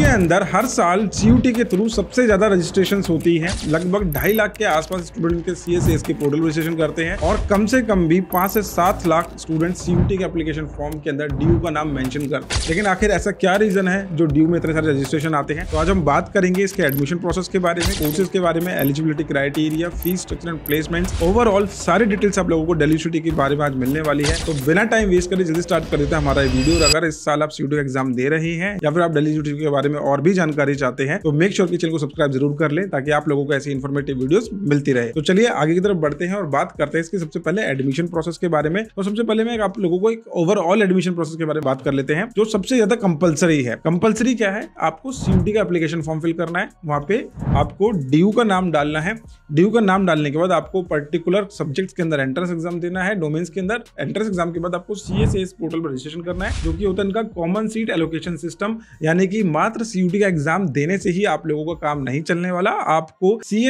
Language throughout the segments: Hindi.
के अंदर हर साल सी के थ्रू सबसे ज्यादा रजिस्ट्रेशन होती है लगभग ढाई लाख के आसपास स्टूडेंट के सी एस e के पोर्टल रजिस्ट्रेशन करते हैं और कम से कम भी पांच से सात लाख स्टूडेंट सी के एप्लीकेशन फॉर्म के अंदर डी का नाम मैंशन करते हैं लेकिन आखिर ऐसा क्या रीजन है जो डी में इतने सारे रजिस्ट्रेशन आते हैं तो आज हम बात करेंगे इसके एडमिशन प्रोसेस के बारे में कोर्सेज के बारे में eligibility criteria fees structure and placement overall सारी डिटेल्स आप लोगों को डेली के बारे में आज मिलने वाली है तो बिना टाइम वेस्ट करे जल्दी स्टार्ट कर देते हैं हमारा वीडियो अगर इस साल आप सी एग्जाम दे रहे हैं या फिर आप डेली के बारे में और भी जानकारी चाहते हैं तो मेक श्योर की चैनल को सब्सक्राइब जरूर कर लें ताकि आप लोगों को ऐसी इन्फॉर्मेटिव वीडियो मिलती रहे तो चलिए आगे की तरफ बढ़ते हैं और बात करते हैं इसके सबसे पहले एडमिशन प्रोसेस के बारे में और सबसे पहले मैं आप लोगों को एक ओवरऑल एडमिशन प्रोसेस के बारे में बात कर लेते हैं जो सबसे ज्यादा कंपलसरी है कंपलसरी क्या है आपको सीयूटी का एप्लीकेशन फॉर्म फिल करना है वहां पे आपको डीयू का नाम डालना है डीयू का नाम डालने के बाद आपको पर्टिकुलर सब्जेक्ट्स के अंदर एंट्रेंस एग्जाम देना है डोमेन्स के अंदर एंट्रेंस एग्जाम के बाद आपको सीएसएस पोर्टल e पर रजिस्ट्रेशन करना है जो कि होता है इनका कॉमन सीट एलोकेशन सिस्टम यानी कि मात्र मात्र सीयूटी का एग्जाम देने से ही आप लोगों का काम नहीं चलने वाला आपको सी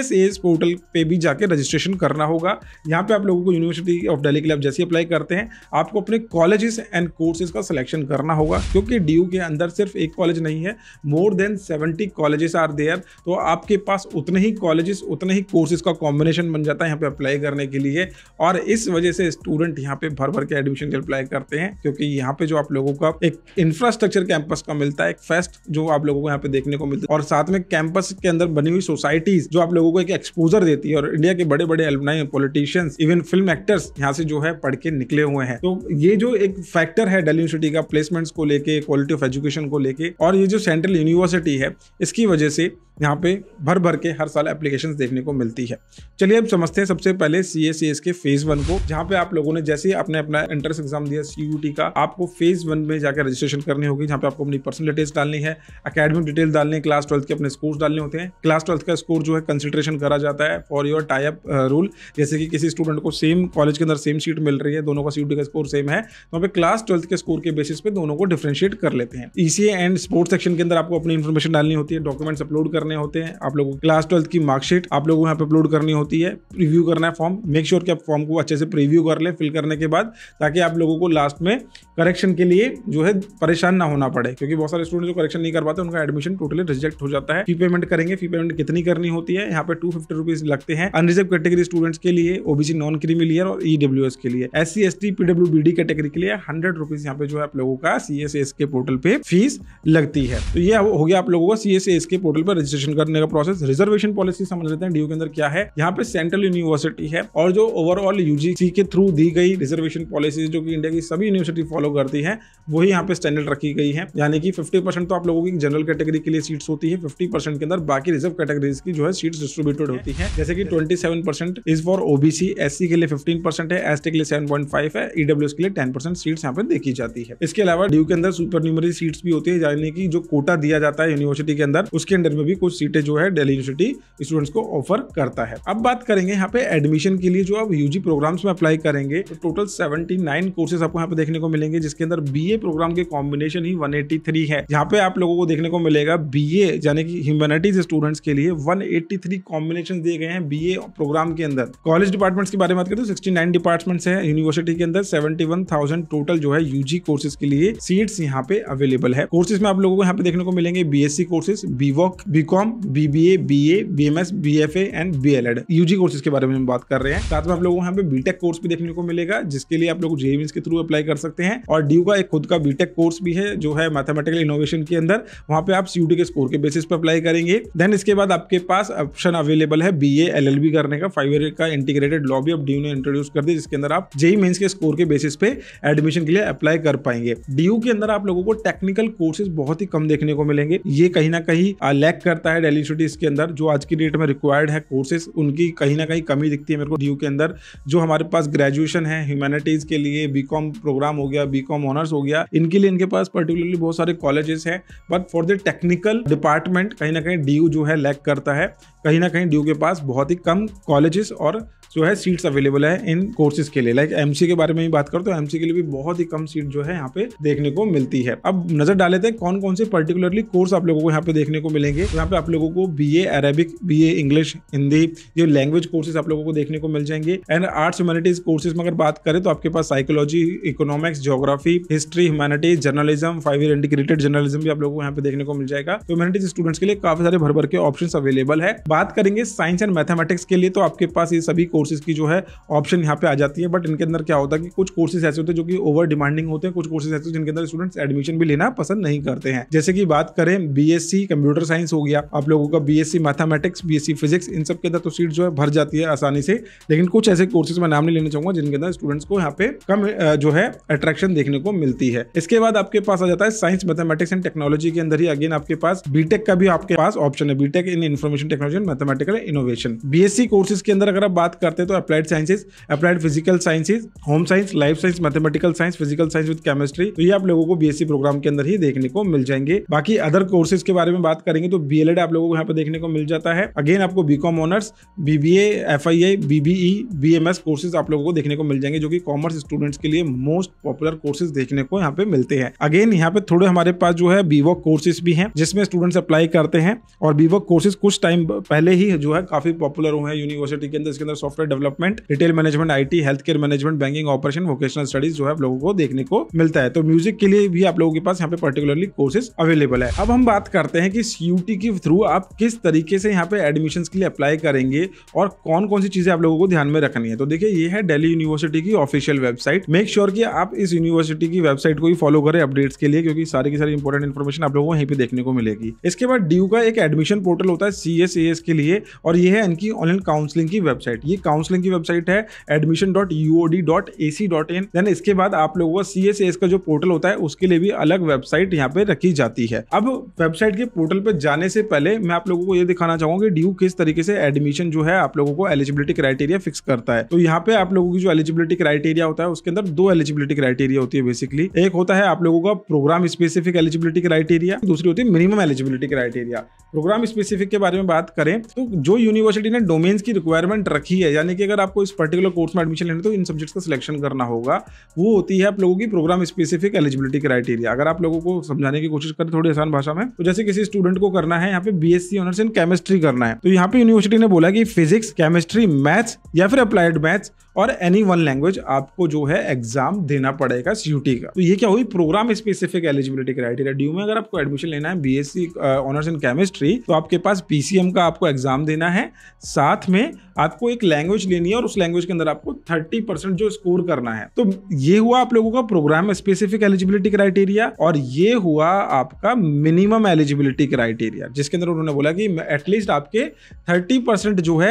पोर्टल पे भी जाके रजिस्ट्रेशन करना होगा यहाँ पे आप लोगों को यूनिवर्सिटी ऑफ डेली के लिए आप जैसे अप्लाई करते हैं आपको अपने कॉलेजेस एंड कोर्सेज का सिलेक्शन करना होगा क्योंकि डी के अंदर सिर्फ एक कॉलेज नहीं है more than seventy colleges are there तो आपके पास उतने ही कॉलेजेस उतने ही कोर्सेज का कॉम्बिनेशन बन जाता है यहाँ पे अप्लाई करने के लिए और इस वजह से स्टूडेंट यहाँ पे भर भर के एडमिशन अप्लाई करते हैं क्योंकि यहाँ पे जो आप लोगों का एक इंफ्रास्ट्रक्चर कैंपस का मिलता है एक फेस्ट जो आप आप लोगों को यहाँ पे देखने को मिलती है और साथ में कैंपस के अंदर बनी हुई सोसाइटीज जो आप लोगों को एक एक्सपोजर देती है और इंडिया के बड़े बड़े एल्बनाई पॉलिटिशियंस इवन फिल्म एक्टर्स यहाँ से जो है पढ़ के निकले हुए हैं तो ये जो एक फैक्टर है डेली यूनिवर्सिटी का प्लेसमेंट्स को लेके क्वालिटी ऑफ एजुकेशन को लेके और ये जो सेंट्रल यूनिवर्सिटी है इसकी वजह से यहाँ पे भर भर के हर साल एप्लीकेशन देखने को मिलती है चलिए अब समझते हैं सबसे पहले सी एस सी एस के फेज वन को जहाँ पे आप लोगों ने जैसे ही आपने अपना एंट्रेंस एग्जाम दिया सी यू टी का आपको फेज वन में जाकर रजिस्ट्रेशन करनी होगी जहाँ पे आपको अपनी पर्सनल डिटेल्स डालनी है अकेडमिक डिटेल डालने क्लास ट्वेल्थ के अपने स्कोर डालने होते हैं क्लास ट्वेल्थ का स्कोर जो है कंसिडरेशन करा जाता है फॉर योर टाइप रूल जैसे कि किसी स्टूडेंट को सेम कॉलेज के अंदर सेम सीट मिल रही है दोनों का सीट का स्कोर सेम है तो वहाँ पे क्लास ट्वेल्थ के स्कोर के बेसिस पे दोनों को डिफ्रेंशिएट कर लेते हैं ईसी एंड स्पोर्ट्स सेक्शन के अंदर आपको अपनी इन्फॉर्मेशन डालनी होती है डॉक्यूमेंट्स अपलोड करने होते हैं आप लोगों को क्लास ट्वेल्थ की मार्कशीट आप लोगों को यहाँ पे अपलोड करनी होती है रिव्यू करना है फॉर्म मेक श्योर कि आप फॉर्म को अच्छे से प्रीव्यू कर ले फिल करने के बाद ताकि आप लोगों को लास्ट में करेक्शन के लिए जो है परेशान ना होना पड़े क्योंकि बहुत सारे स्टूडेंट जो करेक्शन नहीं कर बाद उनका एडमिशन टोटली रिजेक्ट हो जाता है फी पेमेंट करेंगे फी पेमेंट कितनी करनी होती है यहाँ पे टू फिफ्टी लगते हैं अनरिजर्व कैटेगरी स्टूडेंट्स के लिए ओबीसी नॉन क्रीमी लियर और ईडब्ल्यू e के लिए S C S T PW B D category के लिए हंड्रेड रुपीज यहाँ पे जो है आप लोगों का सी एस एस के पोर्टल पे फीस लगती है तो ये हो गया आप लोगों का सी एस एस के पोर्टल पर रजिस्ट्रेशन करने का प्रोसेस रिजर्वेशन पॉलिसी समझ लेते हैं डी के अंदर क्या है यहाँ पे सेंट्रल यूनिवर्सिटी है और जो ओवरऑल यूजीसी के थ्रू दी गई रिजर्वेशन पॉलिसी जो कि इंडिया की सभी यूनिवर्सिटी फॉलो करती है वही यहाँ पे स्टैंडर्ड रखी गई है यानी कि फिफ्टी तो आप लोगों की जनरल कैटेगरी के लिए सीट्स होती है फिफ्टी परसेंट के अंदर बाकी रिजर्व कैटेगरीज की जो है सीट्स डिस्ट्रीब्यूटेड होती है जैसे कि twenty seven percent is for OBCs के लिए फिफ्टीन परसेंट है एस के लिए सेवन पॉइंट फाइव है ईडब्ल्यू e के लिए टेन परसेंट सीट्स यहाँ पर देखी जाती है इसके अलावा ड्यू के अंदर सुपर न्यूमरी सीट्स भी होती है यानी कि जो कोटा दिया जाता है यूनिवर्सिटी के अंदर उसके अंदर में भी कुछ सीटें जो है डेली यूनिवर्सिटी स्टूडेंट्स को ऑफर करता है अब बात करेंगे यहाँ पे एडमिशन के लिए जो आप यूजी प्रोग्राम्स में अप्लाई करेंगे तो टोटल सेवेंटी नाइन कोर्सेज आपको यहाँ पे देखने को मिलेंगे जिसके अंदर बीए प्रोग्राम के कॉम्बिनेशन ही 183 है यहाँ पे आप लोगों को देखने को मिलेगा बीए यानी कि ह्यूमैनिटीज स्टूडेंट्स के लिए 183 कॉम्बिनेशन दिए गए हैं बीए प्रोग्राम के अंदर कॉलेज डिपार्टमेंट्स के बारे में बात करें तो 69 डिपार्टमेंट्स हैं यूनिवर्सिटी के अंदर 71,000 टोटल जो है यूजी कोर्सेज के लिए सीट्स यहाँ पे अवेलेबल है कोर्सेज में आप लोगों को यहाँ पे देखने को मिलेंगे BSc courses BVoc BCom BBA BA BMS BFA and BElEd UG courses के बारे में हम बात कर रहे हैं साथ में आप लोगों को यहाँ पे बीटेक कोर्स भी देखने को मिलेगा जिसके लिए आप लोग जेईमीस के थ्रू अप्लाई कर सकते हैं और ड्यू का एक खुद का बीटेक कोर्स भी है जो है मैथमेटिकल इनोवेशन के अंदर वहां पे आप सीयूटी के स्कोर के बेसिस पे अप्लाई करेंगे देन इसके बाद आपके पास ऑप्शन अवेलेबल है बी एलएलबी करने का फाइव ईयर का इंटीग्रेटेड लॉ भी अब डी ने इंट्रोड्यूस कर दी जिसके अंदर आप जेई मेन्स e e के स्कोर के बेसिस पे एडमिशन के लिए अप्लाई कर पाएंगे डी के अंदर आप लोगों को टेक्निकल कोर्सेज बहुत ही कम देखने को मिलेंगे ये कहीं ना कहीं लैक करता है डेली यूनिवर्सिटीज के अंदर जो आज की डेट में रिक्वायर्ड है कोर्सेज उनकी कहीं ना कहीं कमी दिखती है मेरे को डी के अंदर जो हमारे पास ग्रेजुएशन है ह्यूमैनिटीज के लिए बी प्रोग्राम हो गया बी ऑनर्स हो गया इनके लिए इनके पास पर्टिकुलरली बहुत सारे कॉलेजेस हैं but for the technical department कहीं ना कहीं डी जो है लैक करता है कहीं ना कहीं डी के पास बहुत ही कम कॉलेजेस और जो है सीट्स अवेलेबल है इन कोर्सेज के लिए लाइक एमसी के बारे में ही बात करो तो एमसी के लिए भी बहुत ही कम सीट जो है यहाँ पे देखने को मिलती है अब नजर डाल लेते हैं कौन कौन से पर्टिकुलरली कोर्स आप लोगों को यहाँ पे देखने को मिलेंगे तो यहाँ पे आप लोगों को B A Arabic B A English Hindi ये लैंग्वेज कोर्सेज आप लोगों को देखने को मिल जाएंगे एंड आर्ट्स ह्यूमैनिटीज कोर्सेज में अगर बात करें तो आपके पास psychology economics geography history humanities journalism five year integrated journalism भी आप लोगों को यहाँ पे पे देखने को मिल जाएगा तो ह्यूमैनिटीज स्टूडेंट्स के लिए काफी सारे भर भर के ऑप्शन अवेलेबल है बात करेंगे साइंस एंड मैथमेटिक्स के लिए तो आपके पास ये सभी कोर्सेज की जो है ऑप्शन यहाँ पे आ जाती है बट इनके अंदर क्या होता है कि कुछ कोर्सेज ऐसे होते हैं जो कि ओवर डिमांडिंग होते हैं कुछ कोर्सेज ऐसे जिनके अंदर स्टूडेंट्स एडमिशन भी लेना पसंद नहीं करते हैं जैसे कि बात करें बीएससी कंप्यूटर साइंस हो गया आप लोगों का बीएससी मैथमेटिक्स बीएससी फिजिक्स इन सब के अंदर तो सीट जो है भर जाती है आसानी से लेकिन कुछ ऐसे कोर्सेज में नाम नहीं लेना चाहूंगा जिनके अंदर स्टूडेंट्स को यहाँ पे कम जो है अट्रैक्शन देखने को मिलती है इसके बाद आपके पास आ जाता है साइंस मैथमेटिक्स एंड टेक्नोलॉजी के अंदर ही अगेन आपके पास बीटेक का भी आपके पास ऑप्शन है BTech in information technology mathematical innovation BSc courses के अंदर अगर आप बात करते हैं तो applied sciences applied physical sciences home science life science mathematical science physical science with chemistry तो ये आप लोगों को बीएससी प्रोग्राम के अंदर ही देखने को मिल जाएंगे बाकी अदर कोर्सेज के बारे में बात करेंगे तो बीएलएड e आप लोगों को यहाँ पर देखने को मिल जाता है अगेन आपको BCom honours BBA F BBE BMS courses आप लोगों को देखने को मिल जाएंगे जो कि कॉमर्स स्टूडेंट्स के लिए मोस्ट पॉपुलर कोर्सेज देखने को यहाँ पे मिलते हैं अगेन यहाँ पे थोड़े हमारे पास जो है बीवॉक कोर्स कोर्सेज भी हैं जिसमें स्टूडेंट्स अप्लाई करते हैं और बीवक कोर्सेज कुछ टाइम पहले ही जो है काफी पॉपुलर हुए हैं यूनिवर्सिटी के अंदर इसके अंदर software development retail management IT health care management banking operation vocational studies जो है आप लोगों को देखने को मिलता है तो म्यूजिक के लिए भी आप लोगों के पास यहाँ पे पर्टिकुलरली कोर्सेज अवेलेबल है अब हम बात करते हैं कि सीयूटी के थ्रू आप किस तरीके से यहाँ पे एडमिशन के लिए अप्लाई करेंगे और कौन कौन सी चीजें आप लोगों को ध्यान में रखनी है तो देखिए ये है डेली यूनिवर्सिटी की ऑफिशियल वेबसाइट मेक श्योर की आप इस यूनिवर्सिटी की वेबसाइट को ही फॉलो करें अपडेट्स के लिए क्योंकि सारी की सारी इंपॉर्टेंट इन्फॉर्मेशन आप लोगों को यहीं पे देखने को मिलेगी इसके बाद ड्यू का एक एडमिशन पोर्टल होता है सी के लिए और ये है इनकी ऑनलाइन काउंसलिंग की वेबसाइट ये काउंसलिंग की वेबसाइट है admission dot U dot A C dot in then इसके बाद आप लोगों का सी का जो पोर्टल होता है उसके लिए भी अलग वेबसाइट यहाँ पे रखी जाती है अब वेबसाइट के पोर्टल पर जाने से पहले मैं आप लोगों को ये दिखाना चाहूंगा कि ड्यू किस तरीके से एडमिशन जो है आप लोगों को एलिजिबिलिटी क्राइटेरिया फिक्स करता है तो यहाँ पे आप लोगों की जो एलिजिबिलिटी क्राइटेरिया होता है उसके अंदर दो एलिजिबिलिटी क्राइटेरिया होती है बेसिकली एक होता है आप लोगों का programme specific eligibility criteria criteria दूसरी होती है minimum eligibility criteria programme specific के बारे में बात करें तो जो यूनिवर्सिटी ने डोमेन्स की रिक्वायरमेंट रखी है यानी कि अगर आपको इस पर्टिकुलर कोर्स में एडमिशन लेना तो इन सब्जेक्ट्स का सिलेक्शन करना होगा वो होती है आप लोगों की प्रोग्राम स्पेसिफिक एलिजिबिलिटी क्राइटेरिया अगर आप लोगों को समझाने की कोशिश करें थोड़ी आसान भाषा में तो जैसे किसी स्टूडेंट को करना है यहाँ पे B S C honours in chemistry करना है तो यहाँ पे यूनिवर्सिटी ने बोला कि फिजिक्स केमिस्ट्री मैथ्स या फिर अप्लाइड मैथ्स और एनी वन लैंग्वेज आपको जो है एग्जाम देना पड़ेगा सीयूटी का तो ये क्या हुई programme specific eligibility criteria DU में अगर आपको एडमिशन लेना है बीएससी ऑनर्स इन केमिस्ट्री तो आपके पास पीसीएम का आपको एग्जाम देना है साथ में आपको एक लैंग्वेज लेनी है और उस लैंग्वेज के अंदर आपको 30 परसेंट जो स्कोर करना है तो ये हुआ आप लोगों का प्रोग्राम स्पेसिफिक एलिजिबिलिटी क्राइटेरिया और ये हुआ आपका मिनिमम एलिजिबिलिटी क्राइटेरिया जिसके अंदर उन्होंने बोला कि एटलीस्ट आपके 30 परसेंट जो है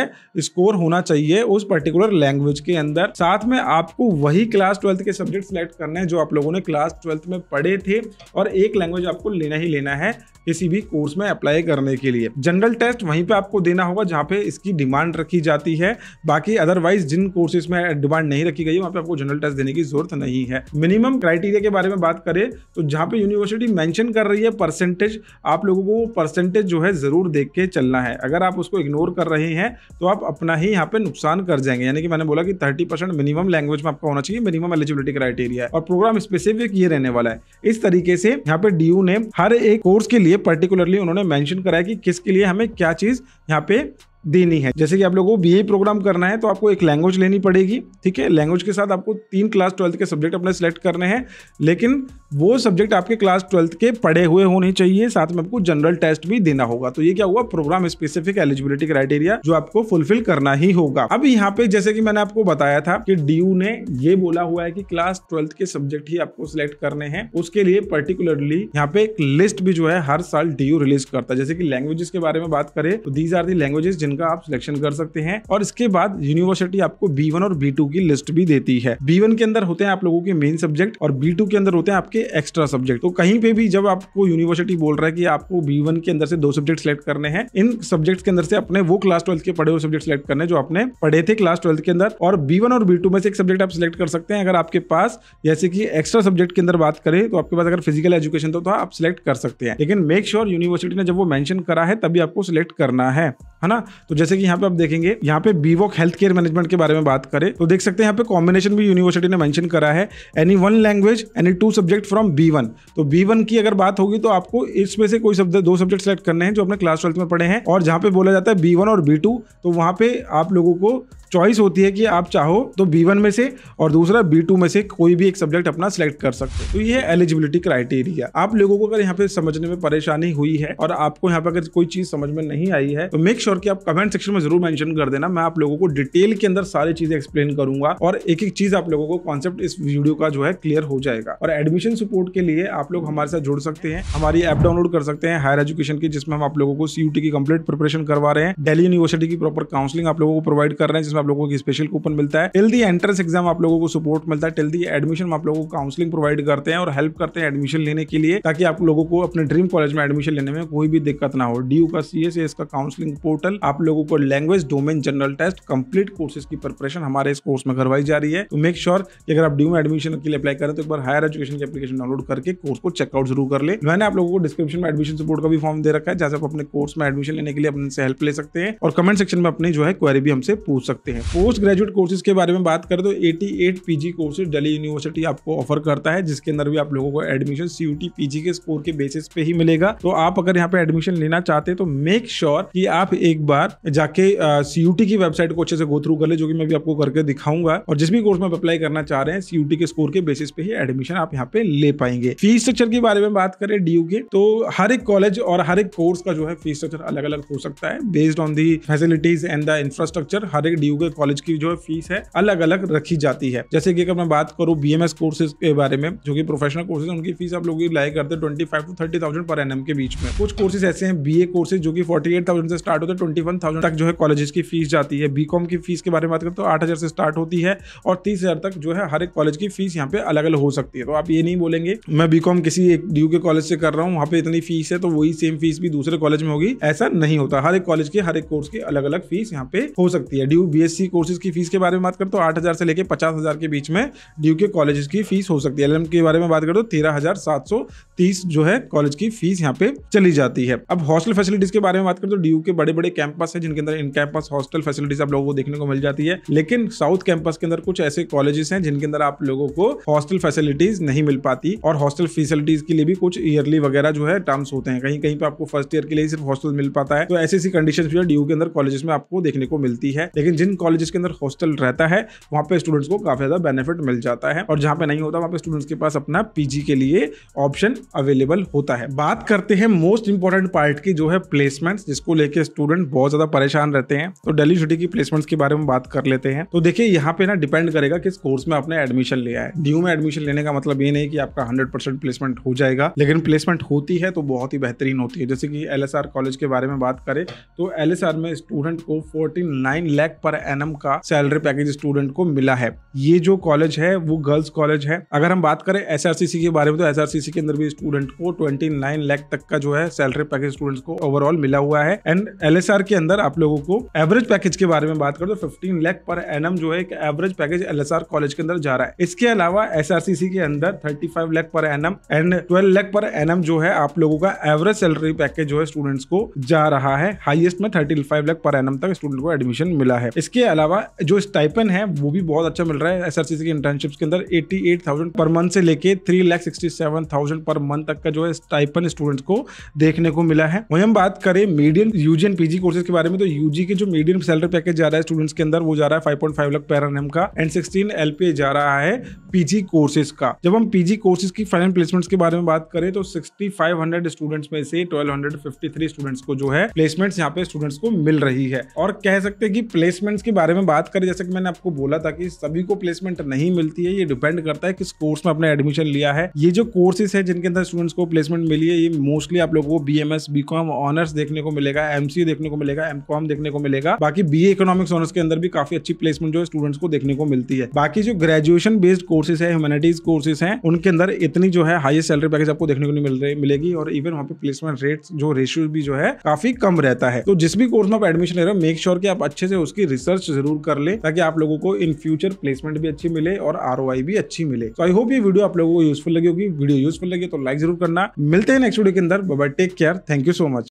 स्कोर होना चाहिए उस पर्टिकुलर लैंग्वेज के अंदर साथ में आपको वही क्लास ट्वेल्थ के सब्जेक्ट सेलेक्ट करने हैं जो आप लोगों ने क्लास ट्वेल्थ में पढ़े थे और एक लैंग्वेज आपको लेना ही लेना है किसी भी कोर्स में अप्लाई करने के लिए जनरल टेस्ट वहीं पे आपको देना होगा जहाँ पे इसकी डिमांड रखी जाती है बाकी अदरवाइज जिन कोर्सेज में डिमांड नहीं रखी गई है वहाँ पे आपको जनरल टेस्ट देने की जरूरत नहीं है मिनिमम क्राइटेरिया के बारे में बात करें तो जहाँ पे यूनिवर्सिटी मैंशन कर रही है परसेंटेज आप लोगों को परसेंटेज जो है ज़रूर देख के चलना है अगर आप उसको इग्नोर कर रहे हैं तो आप अपना ही यहाँ पे नुकसान कर जाएंगे यानी कि मैंने बोला कि थर्टी मिनिमम लैंग्वेज में आपका होना चाहिए मिनिमम एलिजिबिलिटी क्राइटेरिया और प्रोग्राम स्पेसिफिक ये रहने वाला है इस तरीके से यहाँ पे डी ने हर हर एक कोर्स के लिए पर्टिकुलरली उन्होंने मैंशन कराया कि किसके लिए हमें क्या चीज़ यहाँ पे देनी है जैसे कि आप लोगों को बी प्रोग्राम करना है तो आपको एक लैंग्वेज लेनी पड़ेगी ठीक है लैंग्वेज के साथ आपको तीन क्लास ट्वेल्थ के सब्जेक्ट अपने सेलेक्ट करने हैं लेकिन वो सब्जेक्ट आपके क्लास ट्वेल्थ के पढ़े हुए होने चाहिए साथ में आपको जनरल टेस्ट भी देना होगा तो ये क्या हुआ प्रोग्राम स्पेसिफिक एलिजिबिलिटी क्राइटेरिया जो आपको फुलफिल करना ही होगा अब यहाँ पे जैसे कि मैंने आपको बताया था कि डी ने ये बोला हुआ है कि क्लास ट्वेल्थ के सब्जेक्ट ही आपको सिलेक्ट करने हैं उसके लिए पर्टिकुलरली यहाँ पे एक लिस्ट भी जो है हर साल डी रिलीज करता है जैसे कि लैंग्वेजेस के बारे में बात करें तो दीज आर दी लैंग्वेजेस जिन का आप सिलेक्शन कर सकते हैं और इसके बाद यूनिवर्सिटी आपको बी और बी की लिस्ट भी देती है बी के अंदर होते हैं आप लोगों के मेन सब्जेक्ट और बी के अंदर होते हैं आपके एक्स्ट्रा सब्जेक्ट तो कहीं पे भी जब आपको यूनिवर्सिटी बोल रहा है कि आपको बी के अंदर से दो सब्जेक्ट सिलेक्ट करने हैं इन सब्जेक्ट के अंदर से अपने वो क्लास ट्वेल्थ के पढ़े हुए सब्जेक्ट सिलेक्ट करने जो आपने पढ़े थे क्लास ट्वेल्थ के अंदर और बी और बी में से एक सब्जेक्ट आप सिलेक्ट कर सकते हैं अगर आपके पास जैसे कि एक्स्ट्रा सब्जेक्ट के अंदर बात करें तो आपके पास अगर फिजिकल एजुकेशन तो, तो, आप सिलेक्ट कर सकते हैं लेकिन मेक श्योर यूनिवर्सिटी ने जब वो मेंशन करा है तभी आपको सिलेक्ट करना है है ना तो जैसे कि यहाँ पे आप देखेंगे यहाँ पे बीवॉक हेल्थ केयर मैनेजमेंट के बारे में बात करें तो देख सकते हैं यहाँ पे कॉम्बिनेशन भी यूनिवर्सिटी ने मेंशन करा है any one language any two subject from B one तो बी वन की अगर बात होगी तो आपको इसमें से कोई सब्जेक्ट दो सब्जेक्ट सेलेक्ट करने हैं जो अपने क्लास ट्वेल्थ में पढ़े हैं और जहाँ पे बोला जाता है बी वन और बी टू तो वहाँ पे आप लोगों को चॉइस होती है कि आप चाहो तो बी वन में से और दूसरा बी टू में से कोई भी एक सब्जेक्ट अपना सिलेक्ट कर सकते हो तो ये एलिजिबिलिटी क्राइटेरिया आप लोगों को अगर यहाँ पे समझने में परेशानी हुई है और आपको यहाँ पे अगर कोई चीज समझ में नहीं आई है तो मेक श्योर sure कि आप कमेंट सेक्शन में जरूर मेंशन कर देना मैं आप लोगों को डिटेल के अंदर सारी चीजें एक्सप्लेन करूंगा और एक एक चीज आप लोगों को कॉन्सेप्ट इस वीडियो का जो है क्लियर हो जाएगा और एडमिशन सपोर्ट के लिए आप लोग हमारे साथ जुड़ सकते हैं हमारी ऐप डाउनलोड कर सकते हैं हायर एजुकेशन की जिसमें हम आप लोगों को सीयूटी की कंप्लीट प्रिपरेशन करवा रहे हैं डेली यूनिवर्सिटी की प्रॉपर काउंसलिंग आप लोगों को प्रोवाइड कर रहे हैं जिसमें आप लोगों को स्पेशल कूपन मिलता है टिल दी एंट्रेंस एग्जाम आप लोगों को सपोर्ट मिलता है टिल दी एडमिशन आप लोगों को काउंसलिंग प्रोवाइड करते हैं और हेल्प करते हैं एडमिशन लेने के लिए ताकि आप लोगों को अपने ड्रीम कॉलेज में एडमिशन लेने में कोई भी दिक्कत ना हो डी का सी एस का काउंसलिंग पोर्टल आप लोगों को language domain general test complete courses की प्रिपरेशन हमारे इस कोर्स में करवाई जा रही है तो मेक श्योर कि अगर आप डी में एडमिशन के लिए अप्लाई करें तो एक बार हायर एजुकेशन की एप्लीकेशन डाउनलोड करके कोर्स को चेकआउट जरूर कर ले मैंने आप लोगों को डिस्क्रिप्शन में एडमिशन सपोर्ट का भी फॉर्म दे रखा है जहाँ से आप अपने कोर्स में एडमिशन लेने के लिए अपने से हेल्प ले सकते हैं और कमेंट सेक्शन में अपनी जो है क्वेरी भी हमसे पूछ सकते हैं सकते हैं पोस्ट ग्रेजुएट कोर्सेज के बारे में बात करें तो 88 पीजी कोर्सेज दिल्ली यूनिवर्सिटी आपको ऑफर करता है जिसके अंदर भी आप लोगों को एडमिशन सीयूटी पीजी के स्कोर के बेसिस पे ही मिलेगा तो आप अगर यहाँ पे एडमिशन लेना चाहते हैं तो मेक श्योर sure कि आप एक बार जाके सीयूटी की वेबसाइट को अच्छे से गो थ्रू कर ले जो की मैं भी आपको करके दिखाऊंगा और जिस भी कोर्स में अप्लाई करना चाह रहे हैं सीयूटी के स्कोर के बेसिस पे ही एडमिशन आप यहाँ पे ले पाएंगे फीस स्ट्रक्चर के बारे में बात करें डीयू के तो हर एक कॉलेज और हर एक कोर्स का जो है फीस स्ट्रक्चर अलग अलग हो सकता है based on the facilities and the infrastructure हर एक डीयू गूगल कॉलेज की जो है फीस है अलग अलग रखी जाती है जैसे कि अगर मैं बात करूँ बी कोर्सेज के बारे में जो कि प्रोफेशनल कोर्सेज उनकी फीस आप लोग लाइक करते हैं twenty five to thirty thousand per annum के बीच में कुछ कोर्सेज ऐसे हैं बी कोर्सेज जो कि फोर्टी एट थाउजेंड से स्टार्ट होते हैं ट्वेंटी वन थाउजेंड तक जो है कॉलेज की फीस जाती है बी की फीस के बारे में बात करें तो आठ हज़ार से स्टार्ट होती है और तीस हज़ार तक जो है हर एक कॉलेज की फीस यहाँ पे अलग अलग हो सकती है तो आप ये नहीं बोलेंगे मैं बीकॉम किसी एक ड्यू के कॉलेज से कर रहा हूँ वहाँ पे इतनी फीस है तो वही सेम फीस भी दूसरे कॉलेज में होगी ऐसा नहीं होता हर एक कॉलेज की हर एक कोर्स की अलग अलग फीस यहाँ पे हो सकती है ड्यू बी बीएससी कोर्सेज की फीस के बारे में बात करें तो आठ हज़ार से लेकर पचास हज़ार के बीच में ड्यू के कॉलेज की फीस हो सकती है एल के बारे में बात करें तो तेरह हज़ार सात सौ तीस जो है कॉलेज की फीस यहाँ पे चली जाती है अब हॉस्टल फैसिलिटीज के बारे में बात करें तो ड्यू के बड़े बड़े कैंपस है जिनके अंदर इन कैंपस हॉस्टल फैसिलिटीज आप लोगों को देखने को मिल जाती है लेकिन साउथ कैंपस के अंदर कुछ ऐसे कॉलेजेस हैं जिनके अंदर आप लोगों को हॉस्टल फैसिलिटीज नहीं मिल पाती और हॉस्टल फैसिलिटीज के लिए भी कुछ ईयरली वगैरह जो है टर्म्स होते हैं कहीं कहीं पे आपको फर्स्ट ईयर के लिए सिर्फ हॉस्टल मिल पाता है तो ऐसी ऐसी कंडीशन जो है ड्यू के अंदर कॉलेजेस में आपको देखने को मिलती है लेकिन जिन कॉलेज के अंदर हॉस्टल रहता है वहाँ पे स्टूडेंट्स को काफ़ी ज़्यादा बेनिफिट मिल जाता है और जहाँ पे नहीं होता वहाँ पे स्टूडेंट्स के पास अपना पीजी के लिए ऑप्शन अवेलेबल होता है बात करते हैं मोस्ट इंपॉर्टेंट पार्ट की जो है प्लेसमेंट्स जिसको लेके स्टूडेंट बहुत ज़्यादा परेशान रहते हैं तो डेली यूनिवर्सिटी की प्लेसमेंट्स के बारे में बात कर लेते हैं तो देखिए यहाँ पे ना डिपेंड करेगा किस कोर्स में आपने एडमिशन लिया है न्यू में एडमिशन लेने का मतलब ये नहीं कि आपका हंड्रेड प्लेसमेंट हो जाएगा लेकिन प्लेसमेंट होती है तो बहुत ही बेहतरीन होती है जैसे कि एल कॉलेज के बारे में बात करें तो एल में स्टूडेंट को फोर्टी लाख पर एन का सैलरी पैकेज स्टूडेंट को मिला है ये जो कॉलेज है वो गर्ल्स कॉलेज है अगर हम बात करें एस के बारे में तो एस के अंदर भी स्टूडेंट को ट्वेंटी लाख तक का जो है सैलरी पैकेज स्टूडेंट्स को ओवरऑल मिला हुआ है एंड एल के अंदर आप लोगों को एवरेज पैकेज के बारे में बात करें तो फिफ्टीन लैख पर एन जो है एक एवरेज पैकेज एल कॉलेज के अंदर जा रहा है इसके अलावा एस के अंदर थर्टी फाइव लाख पर एन एंड ट्वेल्व लैख पर एन जो है आप लोगों का एवरेज सैलरी पैकेज जो है स्टूडेंट्स को जा रहा है हाईएस्ट में थर्टी फाइव लैख पर एन तक स्टूडेंट को एडमिशन मिला है इसके अलावा जो स्टाइपन है वो भी बहुत अच्छा मिल रहा है एस के इंटर्नशिप्स के अंदर एट्टी पर मंथ से लेके three lakh sixty seven thousand per month तक का जो है स्टाइपन स्टूडेंट्स को देखने को मिला है वही हम बात करें medium UG and PG courses के बारे में तो यूजी के जो मीडियम सैलरी पैकेज जा रहा है स्टूडेंट्स के अंदर वो जा रहा है फाइव लाख पैर एम का एंड 16 एलपीए जा रहा है पीजी कोर्सेज का जब हम पीजी कोर्सेज की फाइनल प्लेसमेंट्स के बारे में बात करें तो हंड्रेड स्टूडेंट्स में से थ्री स्टूडेंट्स को जो है प्लेसमेंट्स यहाँ पे स्टूडेंट्स को मिल रही है और कह सकते हैं कि प्लेसमेंट प्लेसमेंट्स के बारे में बात करें जैसे कि मैंने आपको बोला था कि सभी को प्लेसमेंट नहीं मिलती है ये डिपेंड करता है किस कोर्स में आपने एडमिशन लिया है ये जो कोर्सेज है जिनके अंदर स्टूडेंट्स को प्लेसमेंट मिली है ये मोस्टली आप लोगों को बी एम ऑनर्स देखने को मिलेगा एम देखने को मिलेगा एम देखने को मिलेगा बाकी बी इकोनॉमिक्स ऑनर्स के अंदर भी काफी अच्छी प्लेसमेंट जो है स्टूडेंट्स को देखने को मिलती है बाकी जो ग्रेजुएशन बेस्ड कोर्सेज है ह्यूमैनिटीज कोर्सेज हैं उनके अंदर इतनी जो है हाईएस्ट सैलरी पैकेज आपको देखने को नहीं मिल रही मिलेगी और इवन वहाँ पे प्लेसमेंट रेट जो रेशियो भी जो है काफी कम रहता है तो जिस भी कोर्स में आप एडमिशन ले रहे हो मेक श्योर की आप अच्छे से उसकी रिसर्च रिसर्च जरूर कर ले ताकि आप लोगों को इन फ्यूचर प्लेसमेंट भी अच्छी मिले और आर भी अच्छी मिले तो आई होप ये वीडियो आप लोगों को यूजफुल लगी होगी वीडियो यूजफुल लगी तो लाइक जरूर करना मिलते हैं नेक्स्ट वीडियो के अंदर bye take care thank you so much